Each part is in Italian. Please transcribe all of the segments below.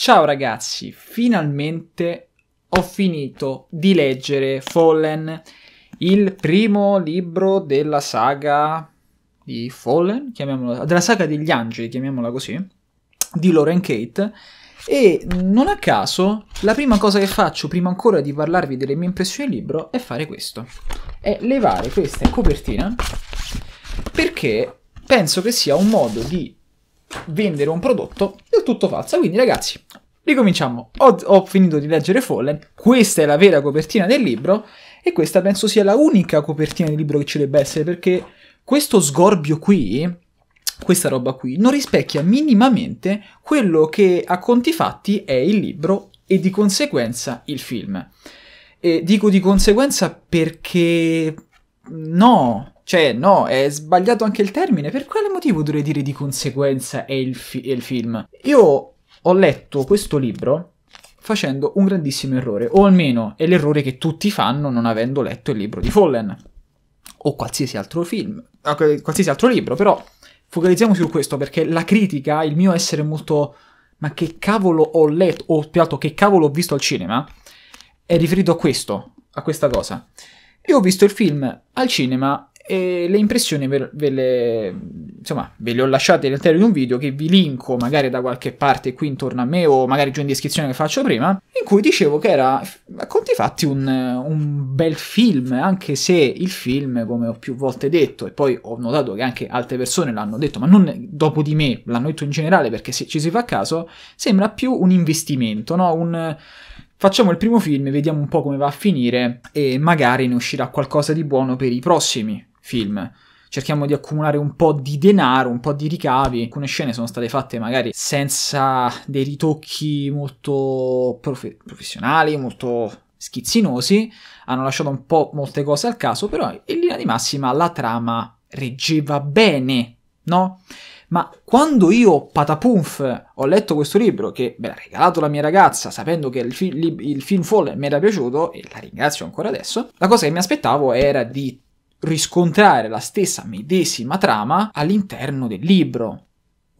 Ciao ragazzi, finalmente ho finito di leggere Fallen, il primo libro della saga di Fallen, chiamiamola, della saga degli angeli, chiamiamola così, di Lauren Kate. E non a caso, la prima cosa che faccio, prima ancora di parlarvi delle mie impressioni del libro, è fare questo. È levare questa copertina perché penso che sia un modo di vendere un prodotto del tutto falsa. Quindi, ragazzi, ricominciamo. Ho, ho finito di leggere Fallen. Questa è la vera copertina del libro. E questa penso sia la unica copertina del libro che ci debba essere. Perché questo sgorbio qui. Questa roba qui non rispecchia minimamente quello che a conti fatti è il libro e di conseguenza il film. E dico di conseguenza perché no, cioè no, è sbagliato anche il termine. Per quale motivo dovrei dire di conseguenza è il, fi- è il film? Io ho letto questo libro facendo un grandissimo errore, o almeno è l'errore che tutti fanno non avendo letto il libro di Fallen, o qualsiasi altro film, ah, qualsiasi altro libro, però focalizziamoci su questo perché la critica, il mio essere molto ma che cavolo ho letto o piatto che cavolo ho visto al cinema è riferito a questo, a questa cosa. Io ho visto il film al cinema e le impressioni ve, ve, le, insomma, ve le ho lasciate all'interno di un video che vi linko magari da qualche parte qui intorno a me o magari giù in descrizione che faccio prima, in cui dicevo che era a conti fatti un, un bel film, anche se il film, come ho più volte detto, e poi ho notato che anche altre persone l'hanno detto, ma non dopo di me, l'hanno detto in generale perché se ci si fa caso, sembra più un investimento, no? un Facciamo il primo film, vediamo un po' come va a finire e magari ne uscirà qualcosa di buono per i prossimi film cerchiamo di accumulare un po' di denaro, un po' di ricavi. Alcune scene sono state fatte magari senza dei ritocchi molto prof- professionali, molto schizzinosi, hanno lasciato un po' molte cose al caso, però in linea di massima la trama reggeva bene, no? ma quando io, patapunf, ho letto questo libro, che me l'ha regalato la mia ragazza, sapendo che il, fi- il film Fall mi era piaciuto, e la ringrazio ancora adesso, la cosa che mi aspettavo era di riscontrare la stessa medesima trama all'interno del libro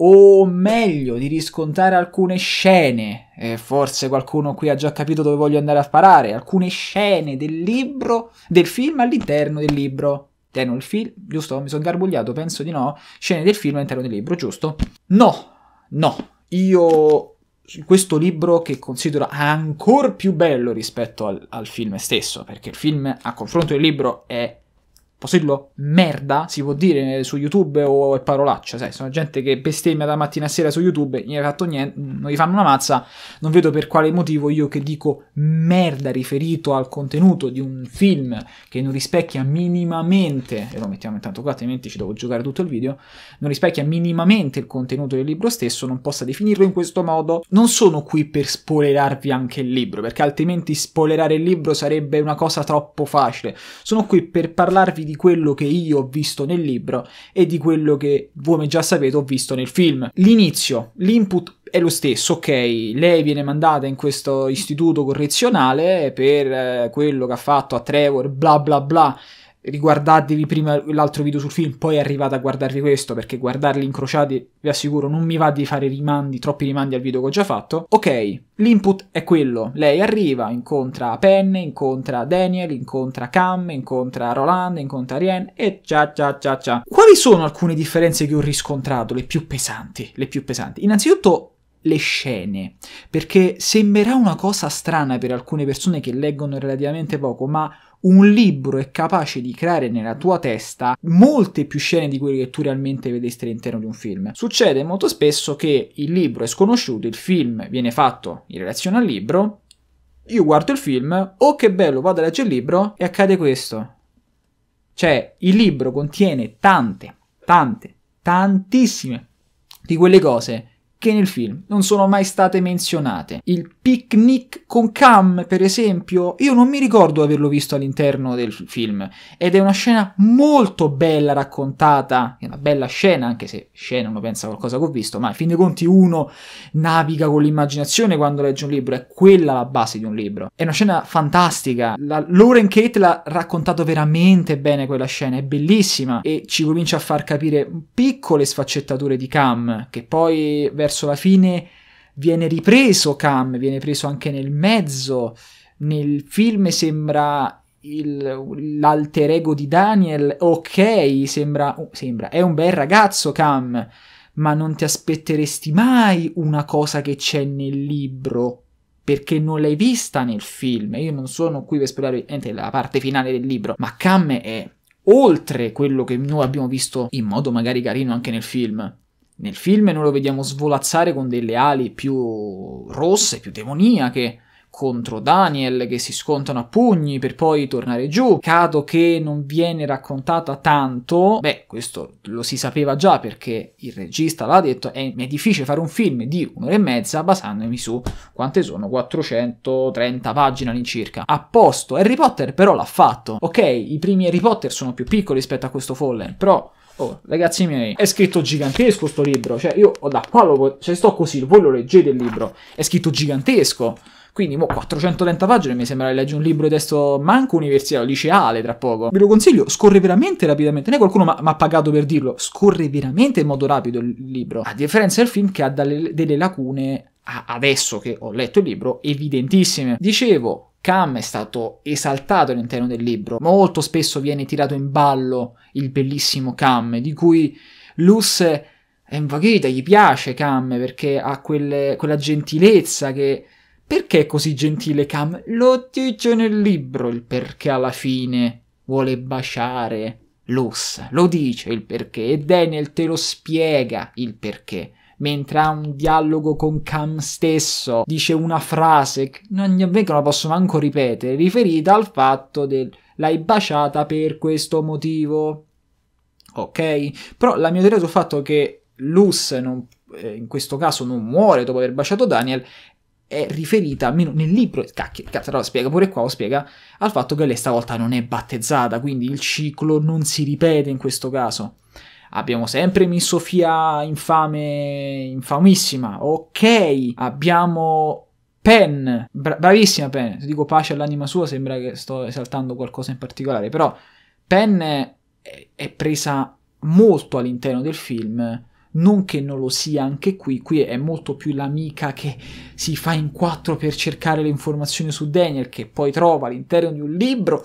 o meglio di riscontrare alcune scene, eh, forse qualcuno qui ha già capito dove voglio andare a sparare, alcune scene del libro, del film all'interno del libro all'interno del film, giusto? Mi sono garbugliato, penso di no. Scene del film all'interno del libro, giusto? No, no, io questo libro che considero ancora più bello rispetto al, al film stesso, perché il film a confronto del libro è posso dirlo, merda, si può dire eh, su YouTube o è parolaccia, sai, sono gente che bestemmia da mattina a sera su YouTube, non gli, fatto niente, non gli fanno una mazza, non vedo per quale motivo io che dico merda riferito al contenuto di un film che non rispecchia minimamente, e lo mettiamo intanto qua, altrimenti ci devo giocare tutto il video, non rispecchia minimamente il contenuto del libro stesso, non possa definirlo in questo modo. Non sono qui per spoilerarvi anche il libro, perché altrimenti spoilerare il libro sarebbe una cosa troppo facile. Sono qui per parlarvi di quello che io ho visto nel libro e di quello che, voi già sapete, ho visto nel film. L'inizio, l'input è lo stesso, ok, lei viene mandata in questo istituto correzionale per eh, quello che ha fatto a Trevor, bla bla bla, riguardatevi prima l'altro video sul film, poi arrivate a guardarvi questo, perché guardarli incrociati, vi assicuro, non mi va di fare rimandi, troppi rimandi al video che ho già fatto. Ok, l'input è quello. Lei arriva, incontra Penne, incontra Daniel, incontra Cam, incontra Roland, incontra Rien e ciao ciao ciao ciao. Quali sono alcune differenze che ho riscontrato, le più pesanti? Le più pesanti. Innanzitutto le scene, perché sembrerà una cosa strana per alcune persone che leggono relativamente poco, ma un libro è capace di creare nella tua testa molte più scene di quelle che tu realmente vedesti all'interno di un film. Succede molto spesso che il libro è sconosciuto, il film viene fatto in relazione al libro, io guardo il film, oh che bello, vado a leggere il libro e accade questo. Cioè, il libro contiene tante, tante, tantissime di quelle cose che nel film non sono mai state menzionate. Il Picnic con Cam, per esempio, io non mi ricordo di averlo visto all'interno del film ed è una scena molto bella raccontata, è una bella scena, anche se scena uno pensa a qualcosa che ho visto, ma a fin dei conti uno naviga con l'immaginazione quando legge un libro, è quella la base di un libro. È una scena fantastica, la Lauren Kate l'ha raccontato veramente bene quella scena, è bellissima e ci comincia a far capire piccole sfaccettature di Cam che poi verso la fine viene ripreso Cam, viene preso anche nel mezzo. Nel film sembra il, l'alter ego di Daniel, ok, sembra, sembra, è un bel ragazzo Cam, ma non ti aspetteresti mai una cosa che c'è nel libro, perché non l'hai vista nel film. Io non sono qui per esplorare la parte finale del libro, ma Cam è oltre quello che noi abbiamo visto in modo magari carino anche nel film. Nel film noi lo vediamo svolazzare con delle ali più rosse, più demoniache, contro Daniel che si scontano a pugni per poi tornare giù. Cato che non viene raccontata tanto, beh, questo lo si sapeva già perché il regista l'ha detto, è, eh, è difficile fare un film di un'ora e mezza basandomi su quante sono 430 pagine all'incirca. A posto, Harry Potter però l'ha fatto. Ok, i primi Harry Potter sono più piccoli rispetto a questo Fallen, però Oh, ragazzi miei, è scritto gigantesco sto libro, cioè io da qua lo, cioè sto così, voi lo leggete il libro, è scritto gigantesco. Quindi, mo, 430 pagine mi sembra di leggere un libro di testo manco universitario, liceale tra poco. Ve lo consiglio, scorre veramente rapidamente. Ne qualcuno mi ha pagato per dirlo, scorre veramente in modo rapido il libro. A differenza del film che ha delle, delle lacune, adesso che ho letto il libro, evidentissime. Dicevo, Cam è stato esaltato all'interno del libro, molto spesso viene tirato in ballo il bellissimo Cam, di cui Luce è invaghita, gli piace Cam perché ha quelle, quella gentilezza che... Perché è così gentile Cam? Lo dice nel libro il perché alla fine vuole baciare Luce. lo dice il perché e Daniel te lo spiega il perché mentre ha un dialogo con Cam stesso, dice una frase, non, non la posso manco ripetere, riferita al fatto del l'hai baciata per questo motivo. Ok? Però la mia teoria sul fatto che Luz non, eh, in questo caso non muore dopo aver baciato Daniel è riferita, almeno nel libro, cacchio, cazzo, allora spiega pure qua, lo spiega, al fatto che lei stavolta non è battezzata, quindi il ciclo non si ripete in questo caso. Abbiamo sempre Miss Sofia infame, infamissima. Ok, abbiamo Pen, Bra- bravissima Pen. Se dico pace all'anima sua sembra che sto esaltando qualcosa in particolare, però Pen è, è presa molto all'interno del film. Non che non lo sia anche qui, qui è molto più l'amica che si fa in quattro per cercare le informazioni su Daniel, che poi trova all'interno di un libro.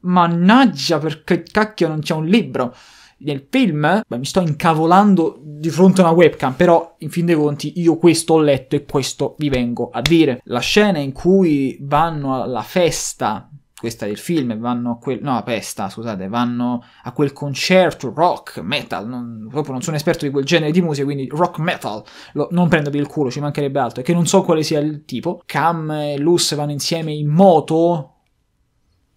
Mannaggia, perché cacchio non c'è un libro nel film, ma mi sto incavolando di fronte a una webcam, però in fin dei conti io questo ho letto e questo vi vengo a dire. La scena in cui vanno alla festa questa del film, vanno a quel, no, a festa, scusate, vanno a quel concerto rock, metal, non, proprio non sono esperto di quel genere di musica, quindi rock metal, lo, non prendo il culo, ci mancherebbe altro, è che non so quale sia il tipo, Cam e Luz vanno insieme in moto,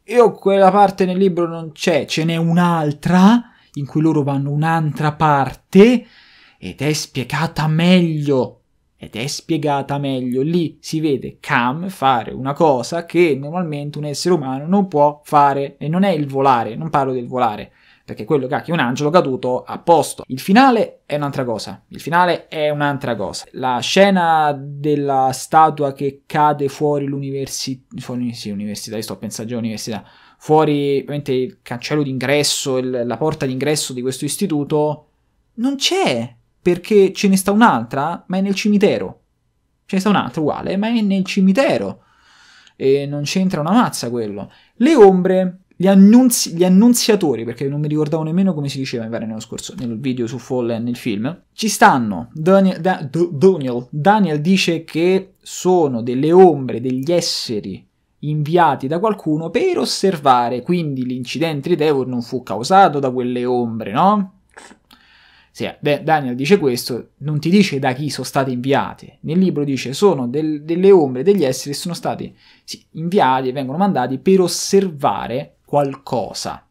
io quella parte nel libro non c'è, ce n'è un'altra, in cui loro vanno un'altra parte ed è spiegata meglio. Ed è spiegata meglio. Lì si vede Cam fare una cosa che normalmente un essere umano non può fare. E non è il volare, non parlo del volare. Perché quello che è un angelo caduto a posto. Il finale è un'altra cosa. Il finale è un'altra cosa. La scena della statua che cade fuori l'università. Fuori sì, università, io sto pensando all'università fuori ovviamente, il cancello d'ingresso, il, la porta d'ingresso di questo istituto, non c'è, perché ce ne sta un'altra, ma è nel cimitero. Ce ne sta un'altra uguale, ma è nel cimitero. E non c'entra una mazza quello. Le ombre, gli, annunzi, gli annunziatori, perché non mi ricordavo nemmeno come si diceva mi nello scorso, nel video su Fallen, nel film, ci stanno. Daniel, da, Daniel, Daniel dice che sono delle ombre, degli esseri inviati da qualcuno per osservare, quindi l'incidente di Devor non fu causato da quelle ombre, no? Sì, Daniel dice questo, non ti dice da chi sono stati inviati. Nel libro dice sono del, delle ombre, degli esseri sono stati sì, inviati e vengono mandati per osservare qualcosa.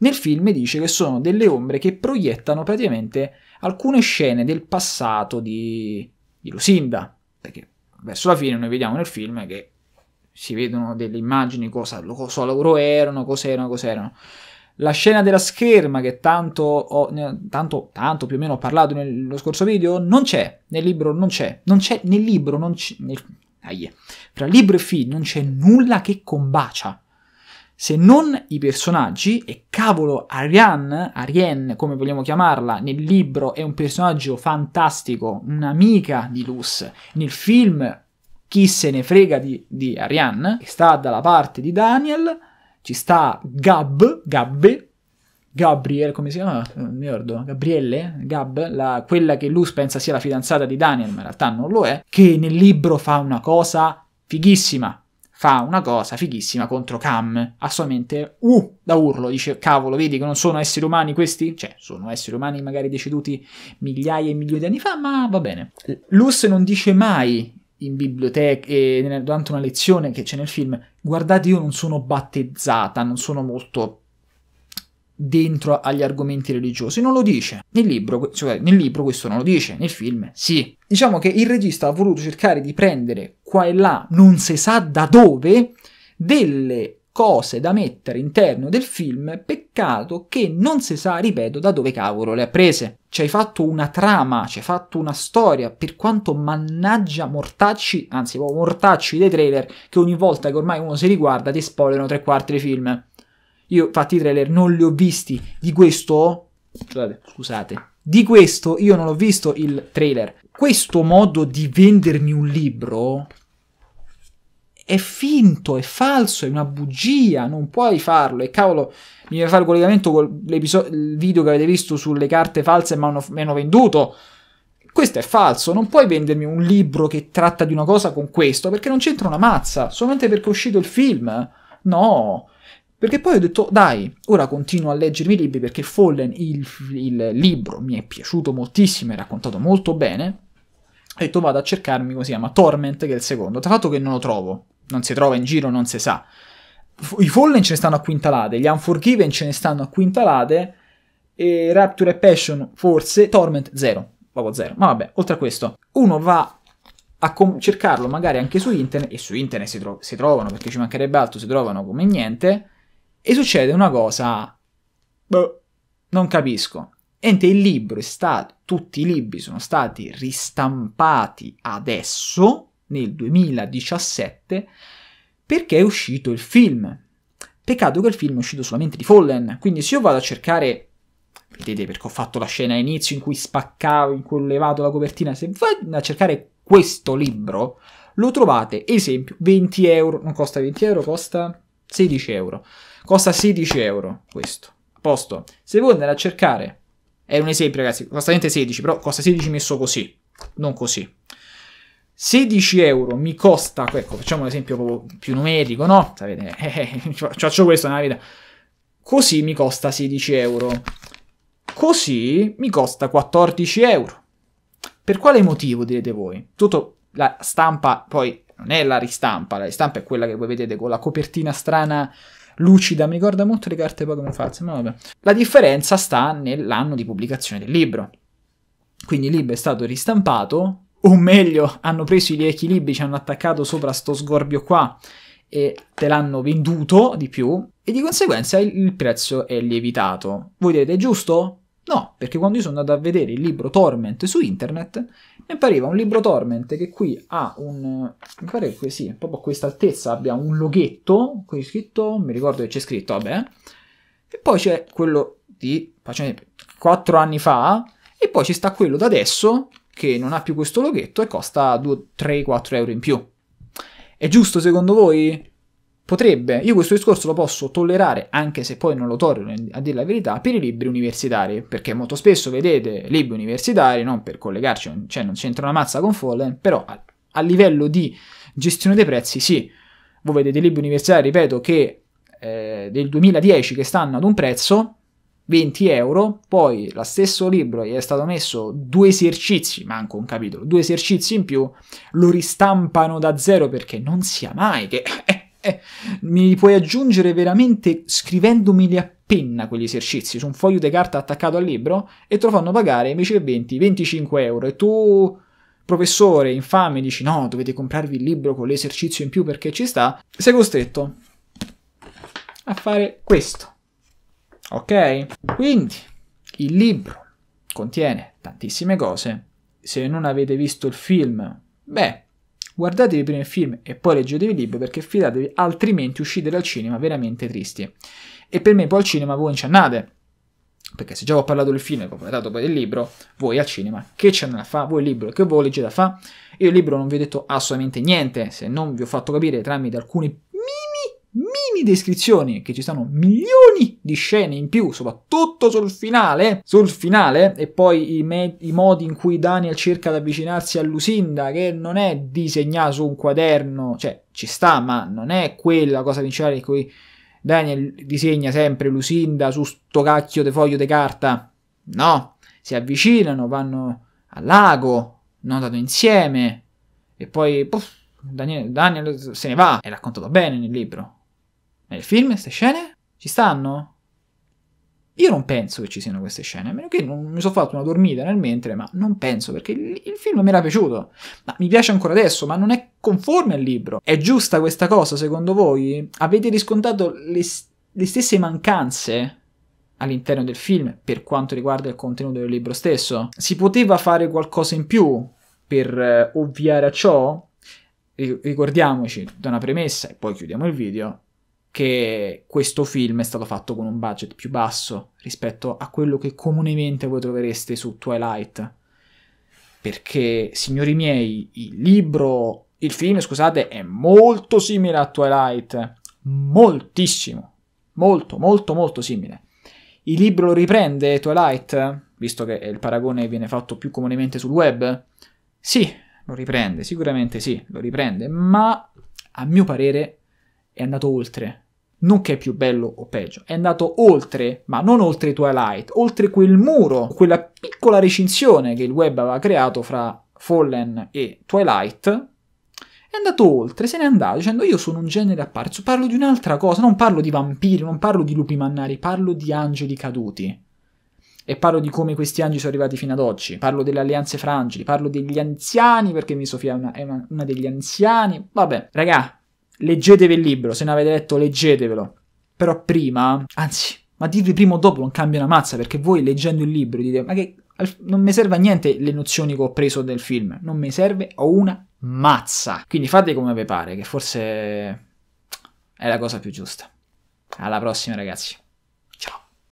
Nel film dice che sono delle ombre che proiettano praticamente alcune scene del passato di, di Lucinda, perché verso la fine noi vediamo nel film che si vedono delle immagini, cosa, cosa loro erano, cos'erano, cos'erano. La scena della scherma, che tanto, ho, tanto, tanto più o meno ho parlato nello scorso video, non c'è, nel libro non c'è, non c'è nel libro, non c'è, nel, aie, fra libro e film non c'è nulla che combacia se non i personaggi, e cavolo Ariane, Ariane come vogliamo chiamarla, nel libro è un personaggio fantastico, un'amica di Luz, nel film chi se ne frega di, di Ariane, che sta dalla parte di Daniel, ci sta Gab, Gabbe, Gabriel, come si chiama? Eh, non mi ricordo, Gabriele, Gab, la, quella che Luz pensa sia la fidanzata di Daniel, ma in realtà non lo è, che nel libro fa una cosa fighissima. Fa una cosa fighissima contro Cam. Assolutamente, uh, da urlo, dice, cavolo, vedi che non sono esseri umani questi? Cioè, sono esseri umani magari deceduti migliaia e milioni di anni fa, ma va bene. Luz non dice mai in biblioteca e durante una lezione che c'è nel film, guardate io non sono battezzata, non sono molto dentro agli argomenti religiosi, non lo dice. Nel libro, cioè, nel libro questo non lo dice, nel film sì. Diciamo che il regista ha voluto cercare di prendere qua e là, non si sa da dove, delle cose da mettere all'interno del film per Peccato che non si sa, ripeto, da dove cavolo le ha prese. Ci hai fatto una trama, ci hai fatto una storia, per quanto mannaggia mortacci, anzi mortacci dei trailer, che ogni volta che ormai uno si riguarda ti spoilerano tre quarti dei film. Io infatti i trailer non li ho visti, di questo... Scusate, scusate. Di questo io non ho visto il trailer. Questo modo di vendermi un libro è finto, è falso, è una bugia, non puoi farlo. E cavolo, mi deve fare il collegamento con il video che avete visto sulle carte false ma meno venduto. Questo è falso, non puoi vendermi un libro che tratta di una cosa con questo, perché non c'entra una mazza, solamente perché è uscito il film. No, perché poi ho detto, dai, ora continuo a leggermi i libri perché Fallen, il, il, libro, mi è piaciuto moltissimo, è raccontato molto bene. Ho detto, vado a cercarmi, come si chiama, Torment, che è il secondo. Tra l'altro che non lo trovo non si trova in giro, non si sa. I Fallen ce ne stanno a quintalate, gli Unforgiven ce ne stanno a quintalate, e Rapture e Passion forse, Torment zero, proprio zero. Ma vabbè, oltre a questo, uno va a com- cercarlo magari anche su internet, e su internet si, tro- si trovano, perché ci mancherebbe altro, si trovano come niente, e succede una cosa... Boh, non capisco. Niente, il libro è stato, tutti i libri sono stati ristampati adesso nel 2017 perché è uscito il film. Peccato che il film è uscito solamente di Fallen, quindi se io vado a cercare vedete perché ho fatto la scena all'inizio in cui spaccavo, in cui ho levato la copertina, se vado a cercare questo libro lo trovate, esempio, 20 euro, non costa 20 euro, costa 16 euro, costa 16 euro questo, posto, se voi andate a cercare, è un esempio ragazzi, costa 16 però costa 16 messo così, non così, 16 euro mi costa, ecco, facciamo un esempio più numerico, no? Sapete, eh, eh, faccio questo nella vita. Così mi costa 16 euro. Così mi costa 14 euro. Per quale motivo direte voi? Tutto la stampa, poi non è la ristampa, la ristampa è quella che voi vedete con la copertina strana lucida, mi ricorda molto le carte Pokémon false, ma vabbè. La differenza sta nell'anno di pubblicazione del libro. Quindi il libro è stato ristampato o meglio hanno preso i riequilibri, ci hanno attaccato sopra sto sgorbio qua e te l'hanno venduto di più e di conseguenza il prezzo è lievitato. Voi direte giusto? No, perché quando io sono andato a vedere il libro Torment su internet, mi appariva un libro Torment che qui ha un... mi pare che sì, proprio a questa altezza abbia un loghetto, qui scritto, mi ricordo che c'è scritto, vabbè, e poi c'è quello di, facciamo 4 anni fa, e poi ci sta quello da adesso che non ha più questo loghetto e costa 2, 3, 4 euro in più. È giusto secondo voi? Potrebbe, io questo discorso lo posso tollerare, anche se poi non lo tollero a dire la verità, per i libri universitari, perché molto spesso vedete libri universitari, non per collegarci, cioè non c'entra una mazza con Fallen, però a, a livello di gestione dei prezzi sì, voi vedete libri universitari, ripeto, che eh, del 2010 che stanno ad un prezzo, 20 euro, poi lo stesso libro gli è stato messo due esercizi, manco un capitolo, due esercizi in più, lo ristampano da zero perché non sia mai che... Eh, eh, eh, mi puoi aggiungere veramente scrivendomeli a penna quegli esercizi su un foglio di carta attaccato al libro e te lo fanno pagare invece 20-25 euro e tu professore infame dici no dovete comprarvi il libro con l'esercizio in più perché ci sta sei costretto a fare questo Ok? Quindi il libro contiene tantissime cose. Se non avete visto il film, beh, guardatevi prima il film e poi leggetevi il libro perché fidatevi, altrimenti uscite dal cinema veramente tristi. E per me poi al cinema voi non ci andate. Perché se già ho parlato del film e ho parlato poi del libro, voi al cinema che c'è da fa? Voi il libro che voi leggete da fa? Io il libro non vi ho detto assolutamente niente, se non vi ho fatto capire tramite alcuni mini descrizioni, che ci sono milioni di scene in più, soprattutto sul finale, sul finale, e poi i, me- i modi in cui Daniel cerca di avvicinarsi a Lucinda, che non è disegnato su un quaderno, cioè ci sta, ma non è quella cosa principale in cui Daniel disegna sempre Lucinda su sto cacchio di foglio di carta. No, si avvicinano, vanno al lago, nuotano insieme, e poi... Puff, Daniel, Daniel, se ne va, è raccontato bene nel libro nel film queste scene? Ci stanno? Io non penso che ci siano queste scene, a meno che non mi sono fatto una dormita nel mentre, ma non penso perché il, il film mi era piaciuto. Ma mi piace ancora adesso, ma non è conforme al libro. È giusta questa cosa secondo voi? Avete riscontrato le, le stesse mancanze all'interno del film per quanto riguarda il contenuto del libro stesso? Si poteva fare qualcosa in più per eh, ovviare a ciò? Ricordiamoci da una premessa e poi chiudiamo il video che questo film è stato fatto con un budget più basso rispetto a quello che comunemente voi trovereste su Twilight. Perché, signori miei, il libro, il film, scusate, è molto simile a Twilight. Moltissimo. Molto, molto, molto simile. Il libro lo riprende Twilight, visto che il paragone viene fatto più comunemente sul web? Sì, lo riprende, sicuramente sì, lo riprende, ma a mio parere è andato oltre. Non che è più bello o peggio, è andato oltre, ma non oltre Twilight, oltre quel muro, quella piccola recinzione che il web aveva creato fra Fallen e Twilight, è andato oltre, se n'è andato dicendo io sono un genere apparso, parlo di un'altra cosa, non parlo di vampiri, non parlo di lupi mannari, parlo di angeli caduti. E parlo di come questi angeli sono arrivati fino ad oggi, parlo delle alleanze fra angeli, parlo degli anziani, perché Misofia è, una, è una, una degli anziani, vabbè, ragà, Leggetevi il libro, se ne avete letto leggetevelo. Però prima, anzi, ma dirvi prima o dopo non cambia una mazza perché voi leggendo il libro dite ma che non mi serve a niente le nozioni che ho preso del film, non mi serve a una mazza. Quindi fate come vi pare, che forse è la cosa più giusta. Alla prossima ragazzi.